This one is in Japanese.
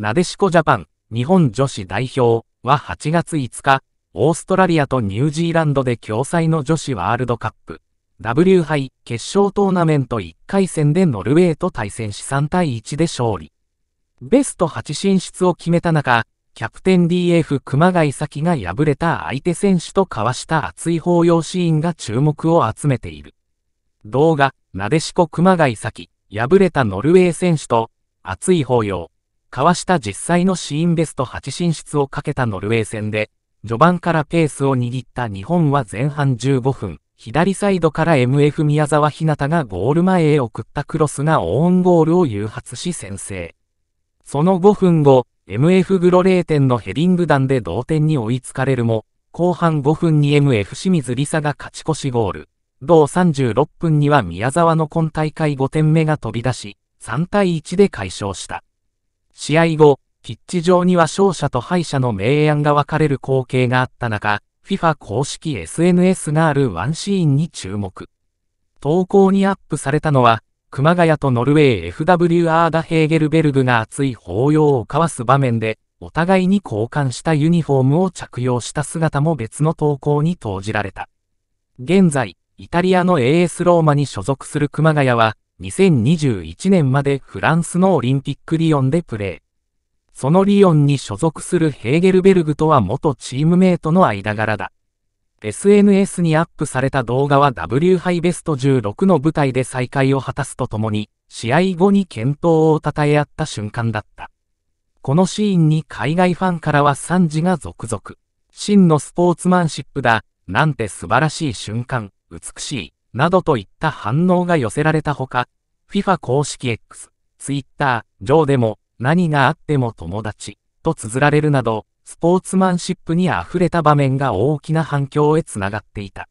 なでしこジャパン日本女子代表は8月5日、オーストラリアとニュージーランドで共催の女子ワールドカップ W 杯決勝トーナメント1回戦でノルウェーと対戦し3対1で勝利。ベスト8進出を決めた中、キャプテン DF 熊谷咲が敗れた相手選手と交わした熱い抱擁シーンが注目を集めている。動画、なでしこ熊谷咲、敗れたノルウェー選手と、熱い抱擁、かわした実際のシーンベスト8進出をかけたノルウェー戦で、序盤からペースを握った日本は前半15分、左サイドから MF 宮沢ひなたがゴール前へ送ったクロスがオーンゴールを誘発し先制。その5分後、MF グロ0点のヘディング弾で同点に追いつかれるも、後半5分に MF 清水梨沙が勝ち越しゴール。同36分には宮沢の今大会5点目が飛び出し、3対1で解消した。試合後、ピッチ上には勝者と敗者の明暗が分かれる光景があった中、FIFA 公式 SNS があるワンシーンに注目。投稿にアップされたのは、熊谷とノルウェー FW アーダ・ヘーゲルベルグが熱い抱擁を交わす場面で、お互いに交換したユニフォームを着用した姿も別の投稿に投じられた。現在、イタリアの AS ローマに所属する熊谷は、2021年までフランスのオリンピックリオンでプレー。そのリオンに所属するヘーゲルベルグとは元チームメイトの間柄だ。SNS にアップされた動画は W ハイベスト16の舞台で再会を果たすとともに、試合後に健闘を称え合った瞬間だった。このシーンに海外ファンからは賛辞が続々。真のスポーツマンシップだ、なんて素晴らしい瞬間、美しい。などといった反応が寄せられたほか、FIFA 公式 X、Twitter 上でも何があっても友達と綴られるなど、スポーツマンシップに溢れた場面が大きな反響へつながっていた。